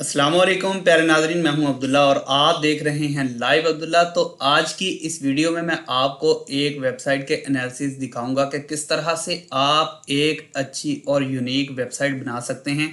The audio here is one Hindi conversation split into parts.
अस्सलाम वालेकुम प्यारे नाजरीन मैं हूं अब्दुल्ला और आप देख रहे हैं लाइव अब्दुल्ला तो आज की इस वीडियो में मैं आपको एक वेबसाइट के एनालिसिस दिखाऊंगा कि किस तरह से आप एक अच्छी और यूनिक वेबसाइट बना सकते हैं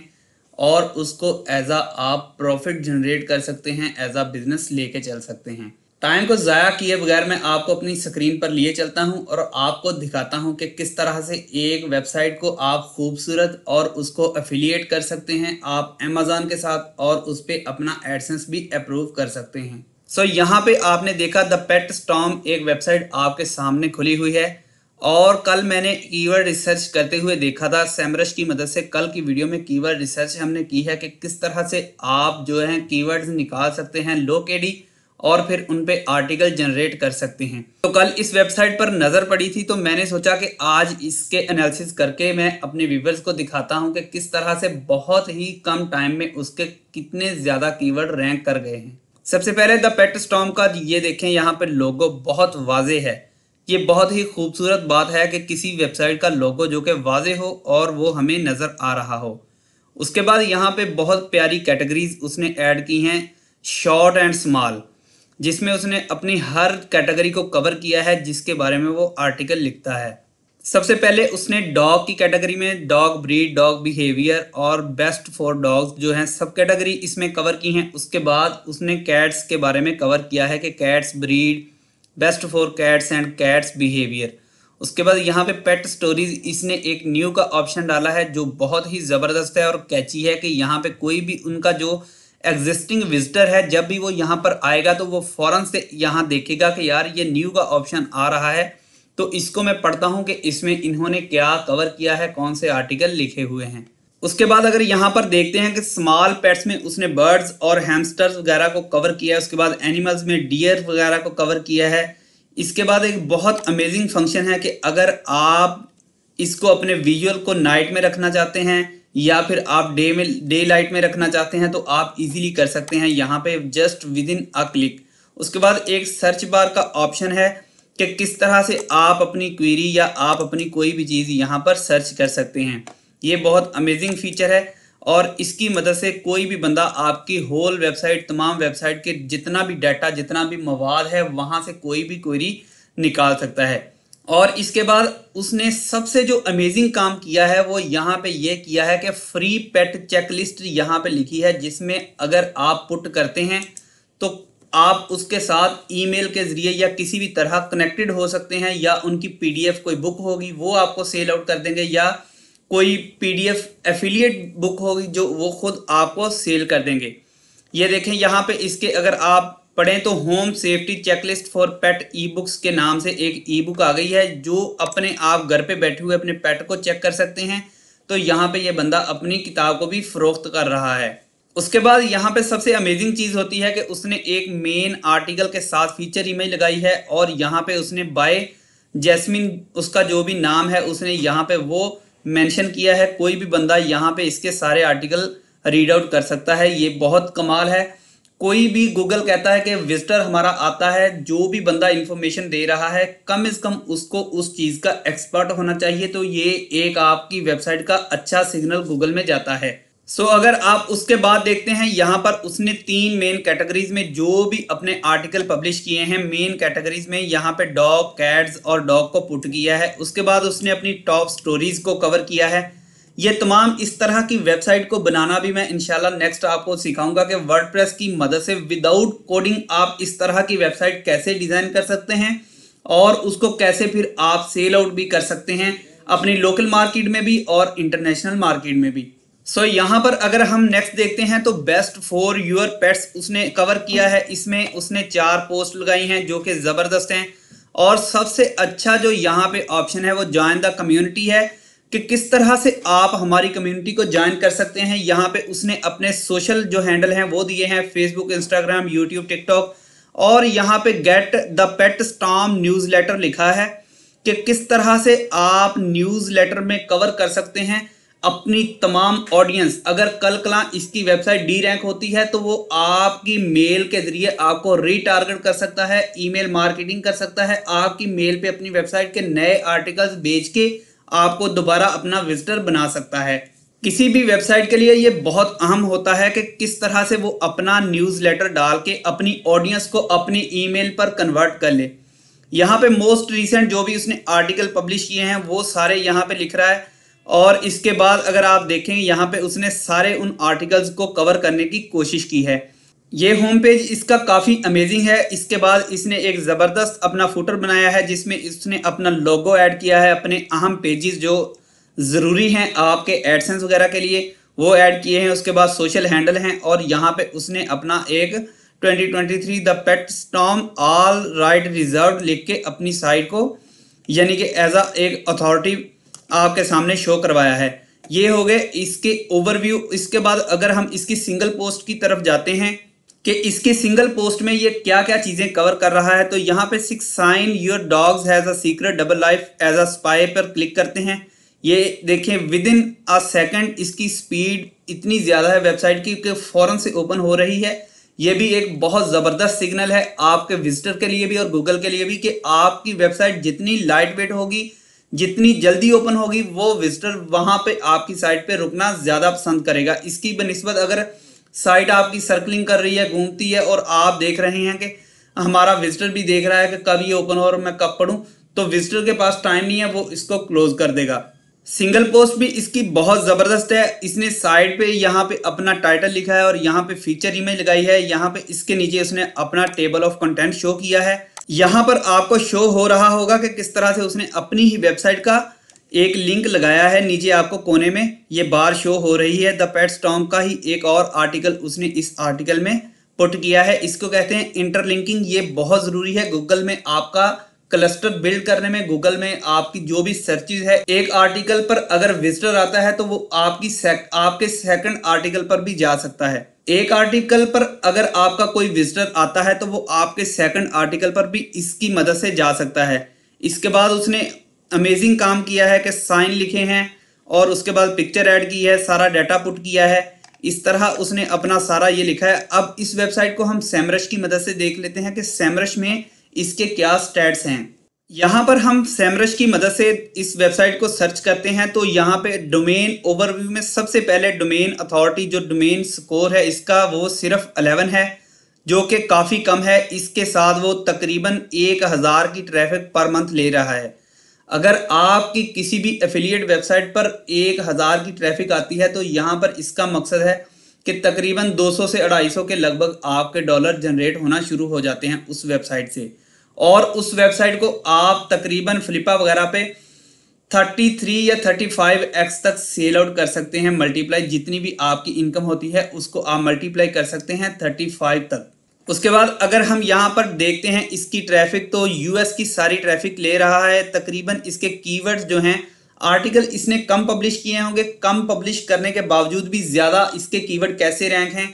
और उसको एज आ आप प्रॉफिट जनरेट कर सकते हैं एज आ बिज़नेस लेके चल सकते हैं टाइम को ज़ाया किए बगैर मैं आपको अपनी स्क्रीन पर लिए चलता हूं और आपको दिखाता हूं कि किस तरह से एक वेबसाइट को आप खूबसूरत और उसको अफिलिएट कर सकते हैं आप अमेजोन के साथ और उस पर अपना एडसेंस भी अप्रूव कर सकते हैं सो so, यहाँ पे आपने देखा द पेट स्टॉम एक वेबसाइट आपके सामने खुली हुई है और कल मैंने कीवर्ड रिसर्च करते हुए देखा था सैमरस की मदद से कल की वीडियो में कीवर्ड रिसर्च हमने की है कि किस तरह से आप जो है कीवर्ड निकाल सकते हैं लो के डी और फिर उन पे आर्टिकल जनरेट कर सकते हैं तो कल इस वेबसाइट पर नज़र पड़ी थी तो मैंने सोचा कि आज इसके एनालिसिस करके मैं अपने व्यूवर्स को दिखाता हूं कि किस तरह से बहुत ही कम टाइम में उसके कितने ज़्यादा कीवर्ड रैंक कर गए हैं सबसे पहले द पेट स्टॉम का ये देखें यहाँ पर लोगो बहुत वाजे है ये बहुत ही खूबसूरत बात है कि किसी वेबसाइट का लोगो जो कि वाजे हो और वो हमें नज़र आ रहा हो उसके बाद यहाँ पे बहुत प्यारी कैटेगरीज उसने ऐड की हैं शॉर्ट एंड स्मॉल जिसमें उसने अपनी हर कैटेगरी को कवर किया है जिसके बारे में वो आर्टिकल लिखता है सबसे पहले उसने डॉग की कैटेगरी में डॉग ब्रीड डॉग बिहेवियर और बेस्ट फॉर डॉग्स जो हैं सब कैटेगरी इसमें कवर की हैं उसके बाद उसने कैट्स के बारे में कवर किया है कि cats breed best for cats and cats behaviour उसके बाद यहाँ पे पेट स्टोरीज इसने एक न्यू का ऑप्शन डाला है जो बहुत ही ज़बरदस्त है और कैची है कि यहाँ पे कोई भी उनका जो एग्जिस्टिंग विजिटर है जब भी वो यहाँ पर आएगा तो वो फौरन से यहाँ देखेगा कि यार ये न्यू का ऑप्शन आ रहा है तो इसको मैं पढ़ता हूँ कि इसमें इन्होंने क्या कवर किया है कौन से आर्टिकल लिखे हुए हैं उसके बाद अगर यहाँ पर देखते हैं कि स्मॉल पेट्स में उसने बर्ड्स और हैमस्टर्स वगैरह को कवर किया है उसके बाद एनिमल्स में डियर वगैरह को कवर किया है इसके बाद एक बहुत अमेजिंग फंक्शन है कि अगर आप इसको अपने विजुअल को नाइट में रखना चाहते हैं या फिर आप डे में डे लाइट में रखना चाहते हैं तो आप इजीली कर सकते हैं यहाँ पे just within a click उसके बाद एक सर्च बार का ऑप्शन है कि किस तरह से आप अपनी क्वेरी या आप अपनी कोई भी चीज़ यहाँ पर सर्च कर सकते हैं ये बहुत अमेजिंग फीचर है और इसकी मदद से कोई भी बंदा आपकी होल वेबसाइट तमाम वेबसाइट के जितना भी डाटा जितना भी मवाद है वहाँ से कोई भी क्वेरी निकाल सकता है और इसके बाद उसने सबसे जो अमेजिंग काम किया है वो यहाँ पे ये किया है कि फ्री पेट चेकलिस्ट यहाँ पे लिखी है जिसमें अगर आप पुट करते हैं तो आप उसके साथ ईमेल के ज़रिए या किसी भी तरह कनेक्टेड हो सकते हैं या उनकी पीडीएफ कोई बुक होगी वो आपको सेल आउट कर देंगे या कोई पीडीएफ एफिलिएट बुक होगी जो वो खुद आपको सेल कर देंगे ये देखें यहाँ पे इसके अगर आप पढ़ें तो home safety checklist for pet e books के नाम से एक ई बुक आ गई है जो अपने आप घर पे बैठे हुए अपने पेट को चेक कर सकते हैं तो यहाँ पे ये बंदा अपनी किताब को भी फरोख्त कर रहा है उसके बाद यहाँ पे सबसे अमेजिंग चीज़ होती है कि उसने एक मेन आर्टिकल के साथ फीचर इमेज लगाई है और यहाँ पे उसने बाय जैस्मिन उसका जो भी नाम है उसने यहाँ पे वो मेंशन किया है कोई भी बंदा यहाँ पे इसके सारे आर्टिकल रीड आउट कर सकता है ये बहुत कमाल है कोई भी गूगल कहता है कि विजिटर हमारा आता है जो भी बंदा इंफॉर्मेशन दे रहा है कम से कम उसको उस चीज़ का एक्सपर्ट होना चाहिए तो ये एक आपकी वेबसाइट का अच्छा सिग्नल गूगल में जाता है सो so, अगर आप उसके बाद देखते हैं यहाँ पर उसने तीन मेन कैटेगरीज में जो भी अपने आर्टिकल पब्लिश किए हैं मेन कैटेगरीज में यहाँ पे डॉग कैट्स और डॉग को पुट किया है उसके बाद उसने अपनी टॉप स्टोरीज को कवर किया है ये तमाम इस तरह की वेबसाइट को बनाना भी मैं इनशाला नेक्स्ट आपको सिखाऊंगा कि वर्डप्रेस की मदद से विदाउट कोडिंग आप इस तरह की वेबसाइट कैसे डिज़ाइन कर सकते हैं और उसको कैसे फिर आप सेल आउट भी कर सकते हैं अपनी लोकल मार्केट में भी और इंटरनेशनल मार्केट में भी सो so, यहाँ पर अगर हम नेक्स्ट देखते हैं तो बेस्ट फॉर यूर पेट्स उसने कवर किया है इसमें उसने चार पोस्ट लगाई हैं जो कि ज़बरदस्त हैं और सबसे अच्छा जो यहाँ पे ऑप्शन है वो ज्वाइन द कम्युनिटी है कि किस तरह से आप हमारी कम्युनिटी को ज्वाइन कर सकते हैं यहाँ पे उसने अपने सोशल जो हैंडल हैं वो दिए हैं फेसबुक इंस्टाग्राम यूट्यूब टिकटॉक और यहाँ पे get the pet storm newsletter लिखा है कि किस तरह से आप न्यूज़ लेटर में कवर कर सकते हैं अपनी तमाम ऑडियंस अगर कल कला इसकी वेबसाइट डी रैंक होती है तो वो आपकी मेल के ज़रिए आपको रीटारगेट कर सकता है ईमेल मार्केटिंग कर सकता है आपकी मेल पे अपनी वेबसाइट के नए आर्टिकल्स बेच के आपको दोबारा अपना विजिटर बना सकता है किसी भी वेबसाइट के लिए ये बहुत अहम होता है कि किस तरह से वो अपना न्यूज़लेटर डाल के अपनी ऑडियंस को अपने ईमेल पर कन्वर्ट कर ले यहाँ पे मोस्ट रिसेंट जो भी उसने आर्टिकल पब्लिश किए हैं वो सारे यहाँ पे लिख रहा है और इसके बाद अगर आप देखें यहाँ पे उसने सारे उन आर्टिकल्स को कवर करने की कोशिश की है ये होम पेज इसका काफ़ी अमेजिंग है इसके बाद इसने एक ज़बरदस्त अपना फुटर बनाया है जिसमें इसने अपना लोगो ऐड किया है अपने अहम पेजेस जो ज़रूरी हैं आपके एडसेंस वगैरह के लिए वो ऐड किए हैं उसके बाद सोशल हैंडल हैं और यहाँ पे उसने अपना एक 2023 the pet storm all right reserve लिख के अपनी साइट को यानी कि एज अ एक अथॉरिटी आपके सामने शो करवाया है ये हो गए इसके ओवरव्यू इसके बाद अगर हम इसकी सिंगल पोस्ट की तरफ जाते हैं कि इसके सिंगल पोस्ट में ये क्या क्या चीज़ें कवर कर रहा है तो यहाँ पे six sign your dogs has a secret double life as a spy पर क्लिक करते हैं ये देखें विद इन अ सेकेंड इसकी स्पीड इतनी ज़्यादा है वेबसाइट की कि फ़ौरन से ओपन हो रही है ये भी एक बहुत ज़बरदस्त सिग्नल है आपके विजिटर के लिए भी और गूगल के लिए भी कि आपकी वेबसाइट जितनी लाइट वेट होगी जितनी जल्दी ओपन होगी वो विजिटर वहाँ पे आपकी साइट पे रुकना ज़्यादा पसंद करेगा इसकी बनस्बत अगर साइट आपकी सर्कलिंग कर रही है घूमती है और आप देख रहे हैं कि हमारा विजिटर भी देख रहा है कि कब ये ओपन हो और मैं कब पढ़ूँ तो विजिटर के पास टाइम नहीं है वो इसको क्लोज कर देगा सिंगल पोस्ट भी इसकी बहुत ज़बरदस्त है इसने साइड पे यहाँ पे अपना टाइटल लिखा है और यहाँ पे फीचर इमेज लगाई है यहाँ पे इसके नीचे उसने अपना टेबल ऑफ कंटेंट शो किया है यहाँ पर आपको शो हो रहा होगा कि किस तरह से उसने अपनी ही वेबसाइट का एक लिंक लगाया है नीचे आपको कोने में ये बार शो हो रही है द पेट्स स्टॉम का ही एक और आर्टिकल उसने इस आर्टिकल में पुट किया है इसको कहते हैं इंटरलिंकिंग ये बहुत ज़रूरी है गूगल में आपका क्लस्टर बिल्ड करने में गूगल में आपकी जो भी सर्चिज है एक आर्टिकल पर अगर विजिटर आता है तो वो आपकी सेक, आपके सेकंड आर्टिकल पर भी जा सकता है एक आर्टिकल पर अगर आपका कोई विजिटर आता है तो वो आपके सेकंड आर्टिकल पर भी इसकी मदद से जा सकता है इसके बाद उसने अमेजिंग काम किया है कि साइन लिखे हैं और उसके बाद पिक्चर ऐड की है सारा डाटा पुट किया है इस तरह उसने अपना सारा ये लिखा है अब इस वेबसाइट को हम सैमरश की मदद से देख लेते हैं कि सैमरश में इसके क्या स्टैट्स हैं यहाँ पर हम सैमरश की मदद से इस वेबसाइट को सर्च करते हैं तो यहाँ पे डोमेन ओवरव्यू में सबसे पहले डोमेन अथॉरिटी जो डोमेन स्कोर है इसका वो सिर्फ 11 है जो कि काफ़ी कम है इसके साथ वो तकरीबन एक हज़ार की ट्रैफिक पर मंथ ले रहा है अगर आपकी किसी भी एफिलियट वेबसाइट पर एक हज़ार की ट्रैफिक आती है तो यहाँ पर इसका मकसद है कि तकरीबन 200 से 250 के लगभग आपके डॉलर जनरेट होना शुरू हो जाते हैं उस वेबसाइट से और उस वेबसाइट को आप तकरीबन फ्लिपा वगैरह पे 33 या 35x तक सेल आउट कर सकते हैं मल्टीप्लाई जितनी भी आपकी इनकम होती है उसको आप मल्टीप्लाई कर सकते हैं 35 तक उसके बाद अगर हम यहाँ पर देखते हैं इसकी ट्रैफिक तो यूएस की सारी ट्रैफिक ले रहा है तकरीबन इसके कीवर्ड्स जो हैं आर्टिकल इसने कम पब्लिश किए होंगे कम पब्लिश करने के बावजूद भी ज़्यादा इसके कीवर्ड कैसे रैंक हैं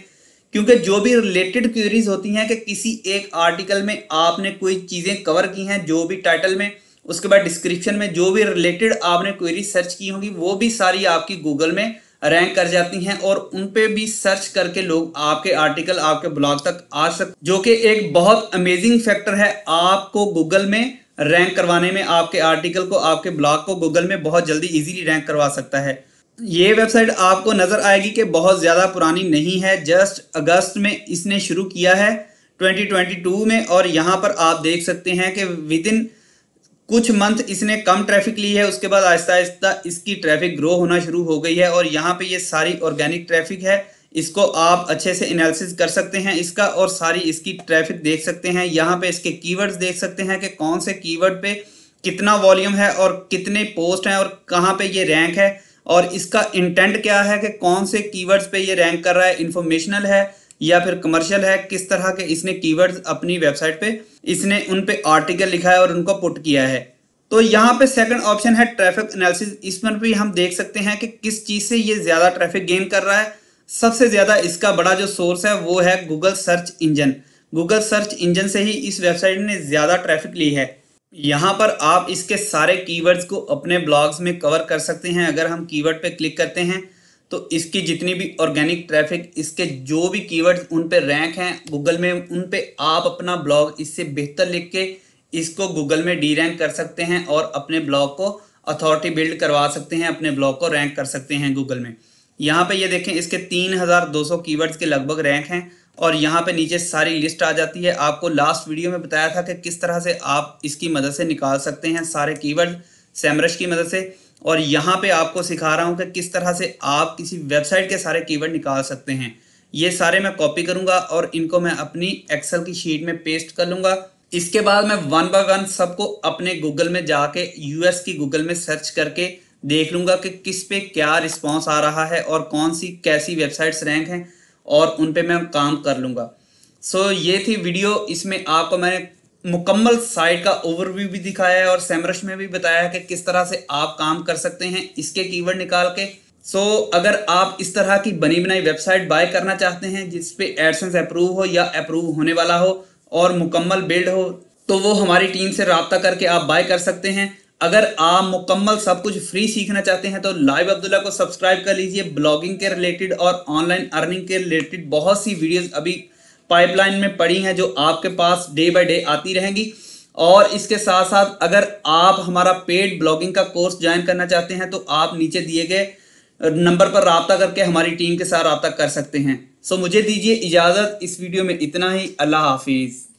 क्योंकि जो भी रिलेटेड क्यूरीज होती हैं कि किसी एक आर्टिकल में आपने कोई चीज़ें कवर की हैं जो भी टाइटल में उसके बाद डिस्क्रिप्शन में जो भी रिलेटेड आपने क्वेरी सर्च की होगी वो भी सारी आपकी गूगल में रैंक कर जाती हैं और उन पे भी सर्च करके लोग आपके आर्टिकल आपके ब्लॉग तक आ सकते जो कि एक बहुत अमेजिंग फैक्टर है आपको गूगल में रैंक करवाने में आपके आर्टिकल को आपके ब्लॉग को गूगल में बहुत जल्दी इजीली रैंक करवा सकता है ये वेबसाइट आपको नज़र आएगी कि बहुत ज़्यादा पुरानी नहीं है जस्ट अगस्त में इसने शुरू किया है 2022 में और यहाँ पर आप देख सकते हैं कि विद इन कुछ मंथ इसने कम ट्रैफिक ली है उसके बाद आहिस्ता आहिस्ता इसकी ट्रैफिक ग्रो होना शुरू हो गई है और यहाँ पे ये सारी ऑर्गेनिक ट्रैफिक है इसको आप अच्छे से एनालिसिस कर सकते हैं इसका और सारी इसकी ट्रैफिक देख सकते हैं यहाँ पे इसके कीवर्ड्स देख सकते हैं कि कौन से कीवर्ड पे कितना वॉल्यूम है और कितने पोस्ट हैं और कहाँ पे ये रैंक है और इसका इंटेंट क्या है कि कौन से कीवर्ड्स पे ये रैंक कर रहा है इंफॉर्मेशनल है या फिर कमर्शियल है किस तरह के इसने कीवर्ड्स अपनी वेबसाइट पे इसने उन पे आर्टिकल लिखा है और उनको पुट किया है तो यहाँ पे सेकंड ऑप्शन है ट्रैफिक एनालिसिस इसमें भी हम देख सकते हैं कि किस चीज़ से ये ज़्यादा ट्रैफिक गेन कर रहा है सबसे ज़्यादा इसका बड़ा जो सोर्स है वो है Google search engine Google search engine से ही इस वेबसाइट ने ज़्यादा ट्रैफिक ली है यहाँ पर आप इसके सारे कीवर्ड्स को अपने ब्लॉग्स में कवर कर सकते हैं अगर हम कीवर्ड पे क्लिक करते हैं तो इसकी जितनी भी ऑर्गेनिक ट्रैफिक इसके जो भी कीवर्ड्स उन पे रैंक हैं गूगल में उन पे आप अपना ब्लॉग इससे बेहतर लिख के इसको गूगल में डी रैंक कर सकते हैं और अपने ब्लॉग को अथॉरिटी बिल्ड करवा सकते हैं अपने ब्लॉग को रैंक कर सकते हैं गूगल में यहाँ पे ये देखें इसके 3200 कीवर्ड्स के लगभग रैंक हैं और यहाँ पे नीचे सारी लिस्ट आ जाती है आपको लास्ट वीडियो में बताया था कि किस तरह से आप इसकी मदद से निकाल सकते हैं सारे कीवर्ड सैमरश की मदद से और यहाँ पे आपको सिखा रहा हूँ कि किस तरह से आप किसी वेबसाइट के सारे कीवर्ड निकाल सकते हैं ये सारे मैं कॉपी करूंगा और इनको मैं अपनी एक्सेल की शीट में पेस्ट कर लूंगा इसके बाद मैं वन बाय वन सबको अपने गूगल में जाके यूएस की गूगल में सर्च करके देख लूंगा कि किस पे क्या रिस्पॉन्स आ रहा है और कौन सी कैसी वेबसाइट्स रैंक हैं और उन पर मैं काम कर लूँगा सो so, ये थी वीडियो इसमें आपको मैंने मुकम्मल साइट का ओवरव्यू भी दिखाया है और सैमरस में भी बताया है कि किस तरह से आप काम कर सकते हैं इसके कीवर्ड निकाल के सो so, अगर आप इस तरह की बनी बनाई वेबसाइट बाय करना चाहते हैं जिस पे एडसेंस अप्रूव हो या अप्रूव होने वाला हो और मुकम्मल बिल्ड हो तो वो हमारी टीम से रबता करके आप बाय कर सकते हैं अगर आप मुकम्मल सब कुछ फ्री सीखना चाहते हैं तो लाइव अब्दुल्ला को सब्सक्राइब कर लीजिए ब्लॉगिंग के रिलेटेड और ऑनलाइन अर्निंग के रिलेटेड बहुत सी वीडियोज अभी पाइपलाइन में पड़ी हैं जो आपके पास डे बाय डे आती रहेंगी और इसके साथ साथ अगर आप हमारा पेड ब्लॉगिंग का कोर्स ज्वाइन करना चाहते हैं तो आप नीचे दिए गए नंबर पर रबता करके हमारी टीम के साथ रबता कर सकते हैं सो मुझे दीजिए इजाज़त इस वीडियो में इतना ही अल्लाह हाफिज़